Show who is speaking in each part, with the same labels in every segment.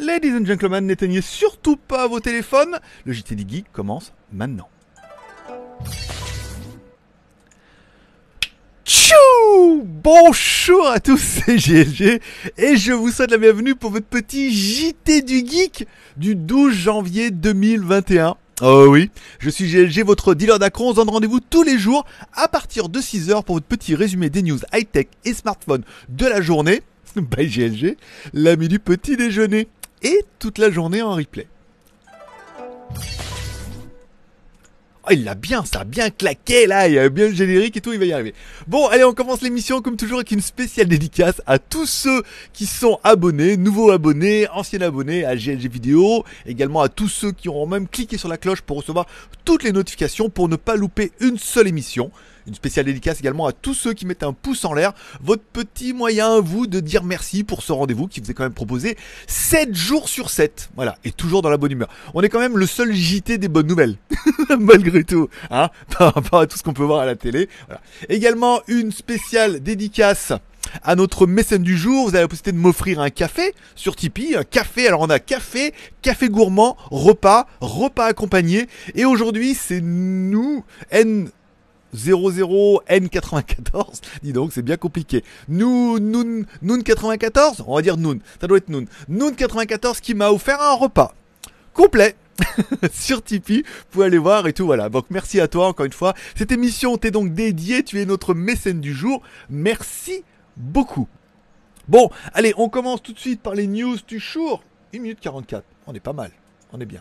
Speaker 1: Ladies and gentlemen, n'éteignez surtout pas vos téléphones. Le JT du Geek commence maintenant. Tchou Bonjour à tous, c'est GLG et je vous souhaite la bienvenue pour votre petit JT du Geek du 12 janvier 2021. Oh oui, je suis GLG, votre dealer d'acron, On se donne rendez-vous tous les jours à partir de 6h pour votre petit résumé des news high-tech et smartphone de la journée. Bye GLG, l'ami du petit déjeuner et toute la journée en replay. Oh, il l'a bien, ça a bien claqué là, il y a bien le générique et tout, il va y arriver. Bon, allez, on commence l'émission comme toujours avec une spéciale dédicace à tous ceux qui sont abonnés, nouveaux abonnés, anciens abonnés à GLG Vidéo, également à tous ceux qui auront même cliqué sur la cloche pour recevoir toutes les notifications pour ne pas louper une seule émission. Une spéciale dédicace également à tous ceux qui mettent un pouce en l'air. Votre petit moyen à vous de dire merci pour ce rendez-vous qui vous est quand même proposé 7 jours sur 7. Voilà, et toujours dans la bonne humeur. On est quand même le seul JT des bonnes nouvelles, malgré tout, hein, par rapport à tout ce qu'on peut voir à la télé. Voilà. Également une spéciale dédicace à notre mécène du jour. Vous avez la possibilité de m'offrir un café sur Tipeee. Un café, alors on a café, café gourmand, repas, repas accompagné. Et aujourd'hui, c'est nous, N 00 N94. Dis donc, c'est bien compliqué. noon Noun, 94, on va dire Noon, Ça doit être Noon. noon 94 qui m'a offert un repas complet. sur Tipeee, vous pouvez aller voir et tout, voilà. Donc merci à toi encore une fois. Cette émission t'est donc dédiée, tu es notre mécène du jour. Merci beaucoup. Bon, allez, on commence tout de suite par les news du jour. 1 minute 44, on est pas mal on est bien.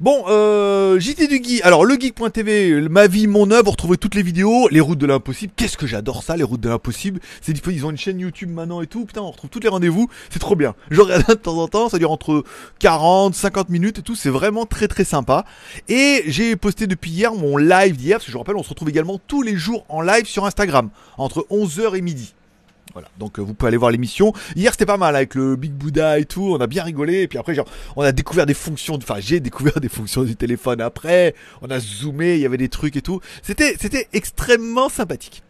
Speaker 1: Bon, euh, JT du Guy. Alors, le geek.tv, ma vie, mon œuvre, retrouvez toutes les vidéos, les routes de l'impossible. Qu'est-ce que j'adore ça, les routes de l'impossible. C'est fois ils ont une chaîne YouTube maintenant et tout. Putain, on retrouve tous les rendez-vous. C'est trop bien. Je regarde de temps en temps, ça dure entre 40, 50 minutes et tout. C'est vraiment très très sympa. Et j'ai posté depuis hier mon live d'hier, parce que je vous rappelle, on se retrouve également tous les jours en live sur Instagram, entre 11h et midi. Voilà. Donc euh, vous pouvez aller voir l'émission. Hier c'était pas mal avec le Big Buddha et tout, on a bien rigolé et puis après genre on a découvert des fonctions, enfin j'ai découvert des fonctions du téléphone après, on a zoomé, il y avait des trucs et tout. C'était c'était extrêmement sympathique.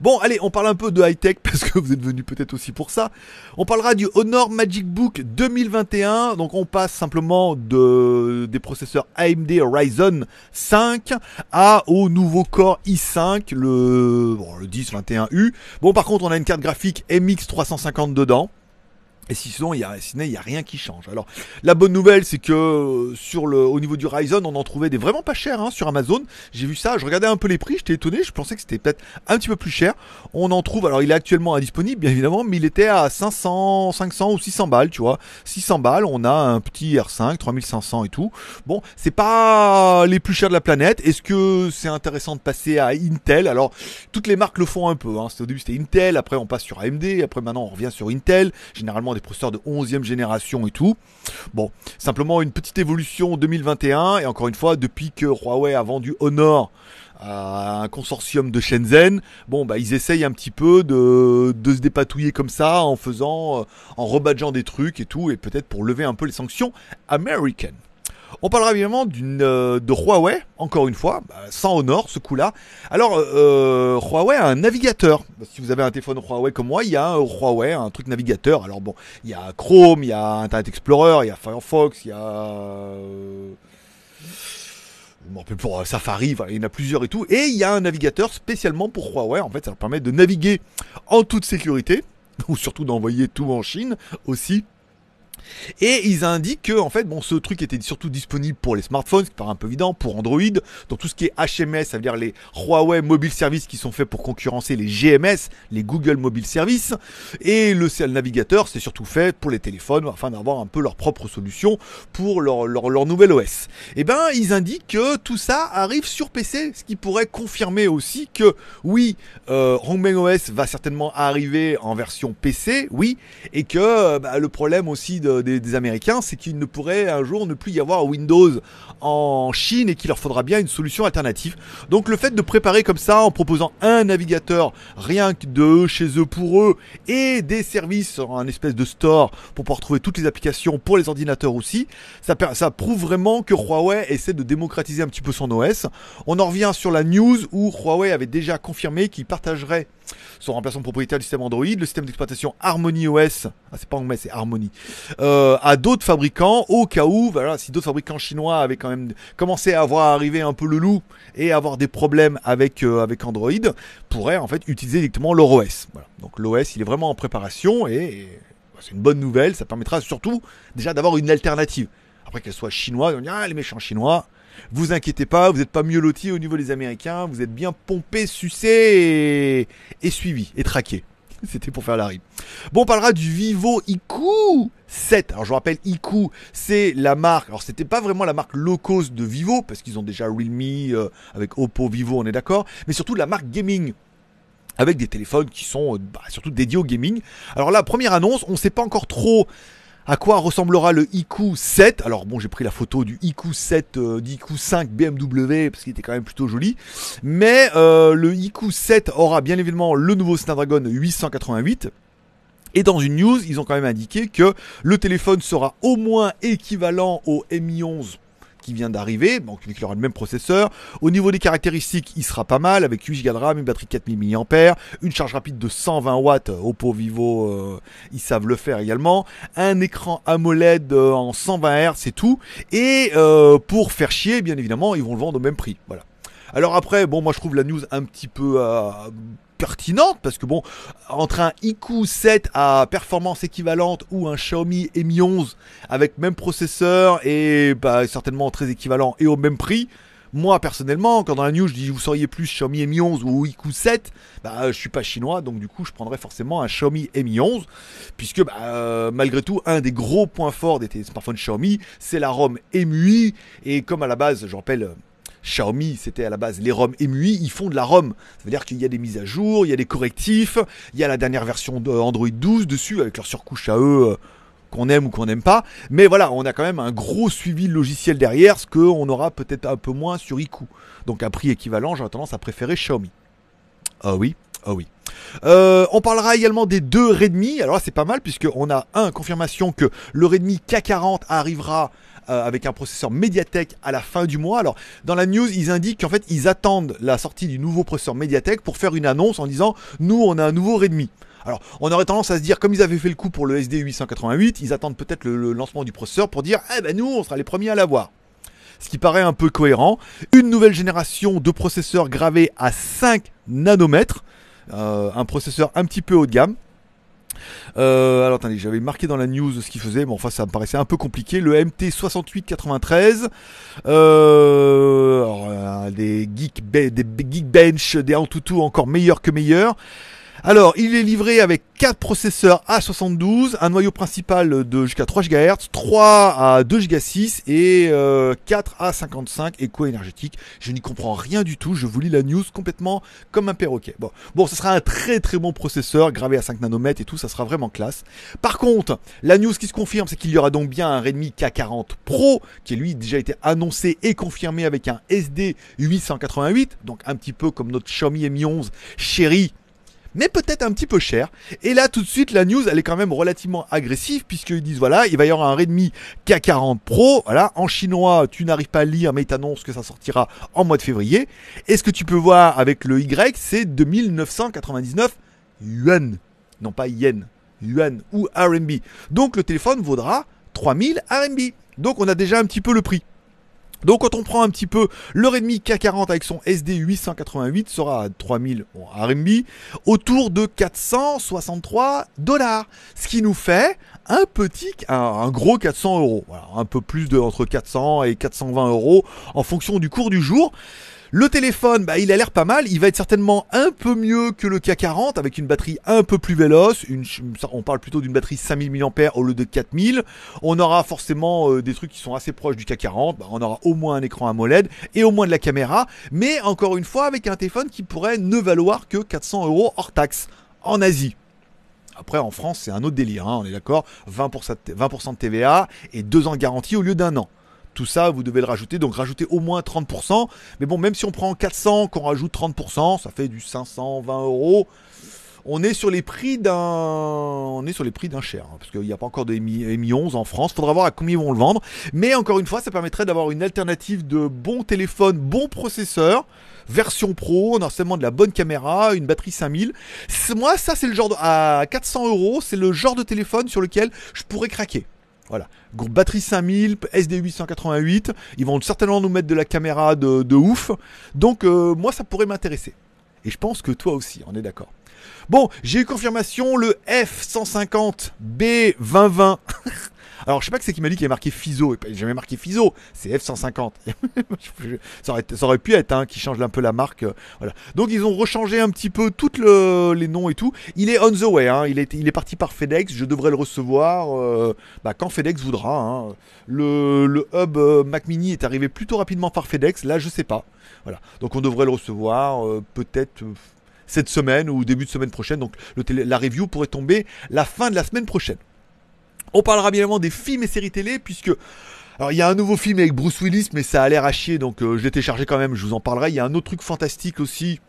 Speaker 1: Bon, allez, on parle un peu de high-tech parce que vous êtes venus peut-être aussi pour ça. On parlera du Honor Magic Book 2021. Donc on passe simplement de des processeurs AMD Ryzen 5 à au nouveau Core i5, le bon, le 1021 u Bon, par contre, on a une carte graphique MX 350 dedans. Et sinon, il y a, il n'y a rien qui change. Alors, la bonne nouvelle, c'est que euh, sur le, au niveau du Ryzen, on en trouvait des vraiment pas chers hein, sur Amazon. J'ai vu ça, je regardais un peu les prix, j'étais étonné, je pensais que c'était peut-être un petit peu plus cher. On en trouve, alors il est actuellement indisponible, bien évidemment, mais il était à 500, 500 ou 600 balles, tu vois. 600 balles, on a un petit R5, 3500 et tout. Bon, c'est pas les plus chers de la planète. Est-ce que c'est intéressant de passer à Intel Alors, toutes les marques le font un peu. Hein. Au début, c'était Intel, après on passe sur AMD, après maintenant on revient sur Intel. Généralement, Processeur de 11e génération et tout. Bon, simplement une petite évolution 2021 et encore une fois depuis que Huawei a vendu Honor à un consortium de Shenzhen, bon bah ils essayent un petit peu de, de se dépatouiller comme ça en faisant euh, en rebadgeant des trucs et tout et peut-être pour lever un peu les sanctions américaines. On parlera évidemment euh, de Huawei, encore une fois, bah, sans Honor ce coup-là. Alors euh, euh, Huawei a un navigateur. Si vous avez un téléphone Huawei comme moi, il y a un Huawei, un truc navigateur. Alors bon, il y a Chrome, il y a Internet Explorer, il y a Firefox, il y a pour Safari, il y en a plusieurs et tout. Et il y a un navigateur spécialement pour Huawei. En fait, ça permet de naviguer en toute sécurité, ou surtout d'envoyer tout en Chine aussi. Et ils indiquent que en fait, bon, ce truc était surtout disponible pour les smartphones, ce qui paraît un peu évident, pour Android, dans tout ce qui est HMS, ça veut dire les Huawei Mobile Services qui sont faits pour concurrencer les GMS, les Google Mobile Services, et le Navigateur, c'est surtout fait pour les téléphones, afin d'avoir un peu leur propre solution pour leur, nouvelle nouvel OS. Et eh ben, ils indiquent que tout ça arrive sur PC, ce qui pourrait confirmer aussi que oui, euh, Hongmeng OS va certainement arriver en version PC, oui, et que bah, le problème aussi de euh, des, Américains, c'est qu'il ne pourrait un jour ne plus y avoir Windows en Chine et qu'il leur faudra bien une solution alternative. Donc le fait de préparer comme ça en proposant un navigateur rien que de chez eux pour eux et des services en espèce de store pour pouvoir trouver toutes les applications pour les ordinateurs aussi, ça prouve vraiment que Huawei essaie de démocratiser un petit peu son OS. On en revient sur la news où Huawei avait déjà confirmé qu'il partagerait son remplacement propriétaire du système Android. Le système d'exploitation Harmony OS, ah, c'est pas mais c'est Harmony, à euh, d'autres fabricants au cas où, voilà, si d'autres fabricants chinois avaient quand même commencé à avoir arriver un peu le loup et avoir des problèmes avec euh, avec Android, pourraient en fait utiliser directement leur OS. Donc l'OS, il est vraiment en préparation et, bah, c'est une bonne nouvelle. Ça permettra surtout déjà d'avoir une alternative. Après qu'elle soit chinoise, on dit ah les méchants chinois. Vous inquiétez pas, vous n'êtes pas mieux loti au niveau des Américains, vous êtes bien pompé, sucé et, et suivi et traqué. C'était pour faire la rime. Bon, on parlera du Vivo IQ 7. Alors, je vous rappelle, IQ, c'est la marque. Alors, c'était pas vraiment la marque low cost de Vivo, parce qu'ils ont déjà Realme euh, avec Oppo, Vivo, on est d'accord. Mais surtout la marque gaming avec des téléphones qui sont euh, bah, surtout dédiés au gaming. Alors là, première annonce, on ne sait pas encore trop à quoi ressemblera le IQ7 Alors bon, j'ai pris la photo du IQ7, euh, 5 BMW parce qu'il était quand même plutôt joli. Mais euh, le IQ7 aura bien évidemment le nouveau Snapdragon 888. Et dans une news, ils ont quand même indiqué que le téléphone sera au moins équivalent au Mi 11 vient d'arriver, donc il aura le même processeur. Au niveau des caractéristiques, il sera pas mal avec 8 Go de RAM, une batterie 4000 mAh, une charge rapide de 120 watts. Euh, Oppo, Vivo, euh, ils savent le faire également. Un écran AMOLED euh, en 120 Hz, c'est tout. Et pour faire chier, bien évidemment, ils vont le vendre au même prix. Voilà. Alors après, bon, moi je trouve la news un petit peu à pertinente parce que bon, entre un IQ7 à performance équivalente ou un Xiaomi Mi 11 avec même processeur et bah, certainement très équivalent et au même prix, moi personnellement, quand dans la news je dis vous seriez plus Xiaomi Mi 11 ou IQ7, bah je suis pas chinois donc du coup je prendrais forcément un Xiaomi Mi 11 puisque bah, euh, malgré tout un des gros points forts des smartphones Xiaomi c'est la ROM MUI. et comme à la base je rappelle Xiaomi, c'était à la base les ROM MUI, ils font de la ROM. Ça veut dire qu'il y a des mises à jour, il y a des correctifs, il y a la dernière version d'Android 12 dessus, avec leur surcouche à eux euh, qu'on aime ou qu'on n'aime pas. Mais voilà, on a quand même un gros suivi logiciel derrière, ce qu'on aura peut-être un peu moins sur IQ. Donc à prix équivalent, j'aurais tendance à préférer Xiaomi. Ah oui, ah oui. Euh, on parlera également des deux Redmi. Alors là, c'est pas mal puisque on a un confirmation que le Redmi K40 arrivera euh, avec un processeur Mediatek à la fin du mois. Alors, dans la news, ils indiquent qu'en fait, ils attendent la sortie du nouveau processeur Mediatek pour faire une annonce en disant nous, on a un nouveau Redmi. Alors, on aurait tendance à se dire, comme ils avaient fait le coup pour le SD888, ils attendent peut-être le, lancement du processeur pour dire, eh ben nous, on sera les premiers à l'avoir ce qui paraît un peu cohérent. Une nouvelle génération de processeurs gravés à 5 nanomètres, euh, un processeur un petit peu haut de gamme. Euh, alors attendez, j'avais marqué dans la news ce qu'il faisait, bon enfin ça me paraissait un peu compliqué. Le MT6893, euh, alors, euh, des, geek, des Geekbench, des Antutu encore meilleurs que meilleurs. Alors, il est livré avec 4 processeurs A72, un noyau principal de jusqu'à 3 GHz, 3 à 2 GHz et 4 euh, à 55 éco-énergétique. Je n'y comprends rien du tout, je vous lis la news complètement comme un perroquet. Bon, bon, ce sera un très très bon processeur gravé à 5 nanomètres et tout, ça sera vraiment classe. Par contre, la news qui se confirme, c'est qu'il y aura donc bien un Redmi K40 Pro qui lui déjà été annoncé et confirmé avec un SD 888, donc un petit peu comme notre Xiaomi Mi 11 chéri mais peut-être un petit peu cher. Et là, tout de suite, la news, elle est quand même relativement agressive, puisqu'ils disent, voilà, il va y avoir un Redmi K40 Pro, voilà, en chinois, tu n'arrives pas à lire, mais ils t'annoncent que ça sortira en mois de février. Et ce que tu peux voir avec le Y, c'est 2999 yuan. Non pas yen, yuan ou RMB. Donc le téléphone vaudra 3000 RMB. Donc on a déjà un petit peu le prix. Donc quand on prend un petit peu le et K40 avec son SD 888 sera à 3000 bon, autour de 463 dollars, ce qui nous fait un petit, un, gros 400 euros, voilà, un peu plus de entre 400 et 420 euros en fonction du cours du jour. Le téléphone, bah, il a l'air pas mal. Il va être certainement un peu mieux que le K40 avec une batterie un peu plus véloce. on parle plutôt d'une batterie 5000 mAh au lieu de 4000. On aura forcément euh, des trucs qui sont assez proches du K40. Bah, on aura au moins un écran AMOLED et au moins de la caméra. Mais encore une fois, avec un téléphone qui pourrait ne valoir que 400 euros hors taxe en Asie. Après, en France, c'est un autre délire, hein, on est d'accord. 20%, 20 de TVA et 2 ans de garantie au lieu d'un an tout ça, vous devez le rajouter. Donc rajouter au moins 30%. Mais bon, même si on prend 400, qu'on rajoute 30%, ça fait du 520 euros. On est sur les prix d'un, on est sur les prix d'un cher, hein, parce qu'il n'y a pas encore de Mi 11 en France. Faudra voir à combien ils vont le vendre. Mais encore une fois, ça permettrait d'avoir une alternative de bon téléphone, bon processeur, version pro, normalement de la bonne caméra, une batterie 5000. Moi, ça, c'est le genre de... à 400 euros, c'est le genre de téléphone sur lequel je pourrais craquer. Voilà. Groupe batterie 5000, SD888. Ils vont certainement nous mettre de la caméra de, ouf. Donc, euh, moi, ça pourrait m'intéresser. Et je pense que toi aussi, on est d'accord. Bon, j'ai eu confirmation, le F150B2020 Alors, je sais pas que c'est qui m'a dit qu'il y marqué Fiso. Il n'y jamais marqué Fiso. C'est F-150. ça, aurait, pu être, hein, qui change un peu la marque. Euh, voilà. Donc, ils ont rechangé un petit peu tous les noms et tout. Il est on the way. Hein, il, est, parti par FedEx. Je devrais le recevoir euh, bah, quand FedEx voudra. Hein. Le, hub euh, Mac Mini est arrivé plutôt rapidement par FedEx. Là, je sais pas. Voilà. Donc, on devrait le recevoir peut-être cette semaine ou début de semaine prochaine. Donc la review pourrait tomber la fin de la semaine prochaine. On parlera bien évidemment des films et séries télé, puisque. Alors il y a un nouveau film avec Bruce Willis, mais ça a l'air à chier, donc euh, je l'ai téléchargé quand même, je vous en parlerai. Il y a un autre truc fantastique aussi.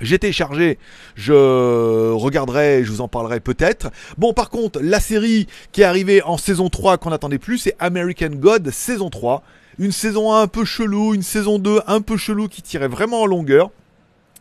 Speaker 1: J'ai téléchargé, je regarderai, je vous en parlerai peut-être. Bon, par contre, la série qui est arrivée en saison 3 qu'on attendait plus, c'est American God saison 3. Une saison 1 un peu chelou, une saison 2 un peu chelou qui tirait vraiment en longueur.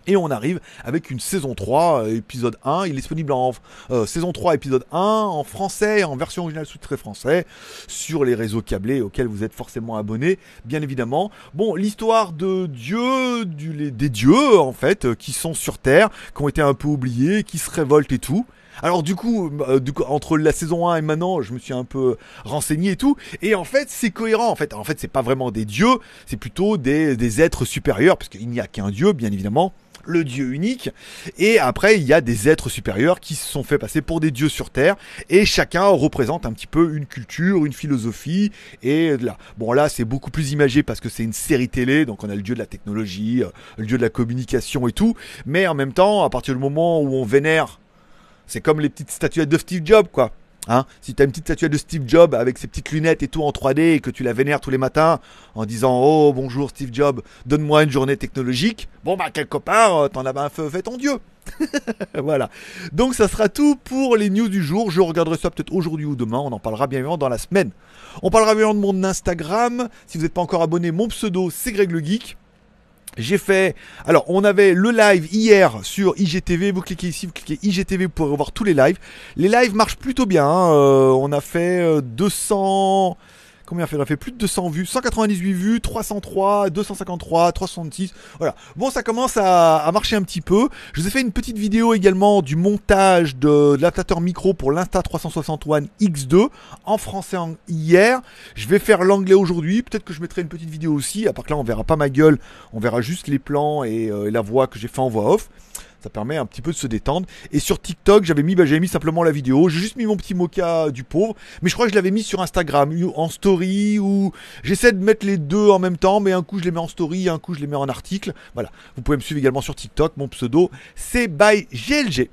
Speaker 1: Et on arrive avec une saison 3, euh, épisode 1. Il est disponible en euh, saison 3, épisode 1, en français, en version originale sous-titrée français, sur les réseaux câblés auxquels vous êtes forcément abonnés, bien évidemment. Bon, l'histoire de dieux, des dieux, en fait, euh, qui sont sur Terre, qui ont été un peu oubliés, qui se révoltent et tout. Alors du coup, entre la saison 1 et maintenant, je me suis un peu renseigné et tout. Et en fait, c'est cohérent. En fait, en fait, c'est pas vraiment des dieux, c'est plutôt des êtres supérieurs, parce qu'il n'y a qu'un dieu, bien évidemment le dieu unique. Et après, il y a des êtres supérieurs qui se sont fait passer pour des dieux sur Terre. Et chacun représente un petit peu une culture, une philosophie. Et là, bon, là, c'est beaucoup plus imagé parce que c'est une série télé. Donc, on a le dieu de la technologie, euh, le dieu de la communication et tout. Mais en même temps, à partir du moment où on vénère, c'est comme les petites statuettes de Steve Jobs, quoi Hein. si tu as une petite statuette de Steve Jobs avec ses petites lunettes et tout en 3D et que tu la vénères tous les matins en disant Oh bonjour Steve Jobs, donne-moi une journée technologique, bon bah quelque part, euh, t'en as un feu, fait ton Dieu. voilà. Donc ça sera tout pour les news du jour. Je regarderai ça peut-être aujourd'hui ou demain. On en parlera bien évidemment dans la semaine. On parlera bien évidemment de mon Instagram. Si vous n'êtes pas encore abonné, mon pseudo c'est Greg le Geek. J'ai fait. Alors, on avait le live hier sur IGTV. Vous cliquez ici, vous cliquez IGTV, vous pourrez voir tous les lives. Les lives marchent plutôt bien. Hein. Euh, on a fait 200. Euh, Combien fait a fait plus de 200 vues, 198 vues, 303, 253, 366. Voilà. Bon, ça commence à, marcher un petit peu. Je vous ai fait une petite vidéo également du montage de, de l'adaptateur micro pour l'Insta 360 One X2 en français hier. Je vais faire l'anglais aujourd'hui. Peut-être que je mettrai une petite vidéo aussi. À part que là, on verra pas ma gueule. On verra juste les plans et euh, la voix que j'ai fait en voix off. Ça permet un petit peu de se détendre. Et sur TikTok, j'avais mis, bah, mis simplement la vidéo. J'ai juste mis mon petit mocha du pauvre. Mais je crois que je l'avais mis sur Instagram, en story, ou j'essaie de mettre les deux en même temps, mais un coup je les mets en story, un coup je les mets en article. Voilà. Vous pouvez me suivre également sur TikTok. Mon pseudo, c'est by GLG.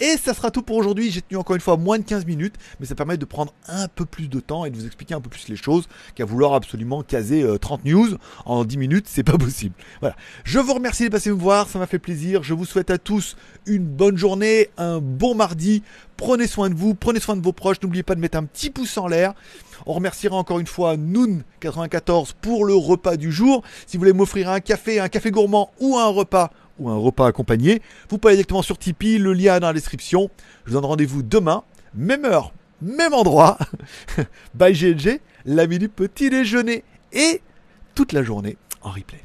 Speaker 1: Et ça sera tout pour aujourd'hui. J'ai tenu encore une fois moins de 15 minutes, mais ça permet de prendre un peu plus de temps et de vous expliquer un peu plus les choses qu'à vouloir absolument caser 30 euh, news en 10 minutes. C'est pas possible. Voilà. Je vous remercie de passer me voir. Ça m'a fait plaisir. Je vous souhaite à tous une bonne journée, un bon mardi. Prenez soin de vous, prenez soin de vos proches. N'oubliez pas de mettre un petit pouce en l'air. On remerciera encore une fois Noon94 pour le repas du jour. Si vous voulez m'offrir un café, un café gourmand ou un repas, ou un repas accompagné, vous pouvez directement sur Tipeee, le lien est dans la description. Je vous donne rendez-vous demain, même heure, même endroit, Bye GLG, la minute petit déjeuner et toute la journée en replay.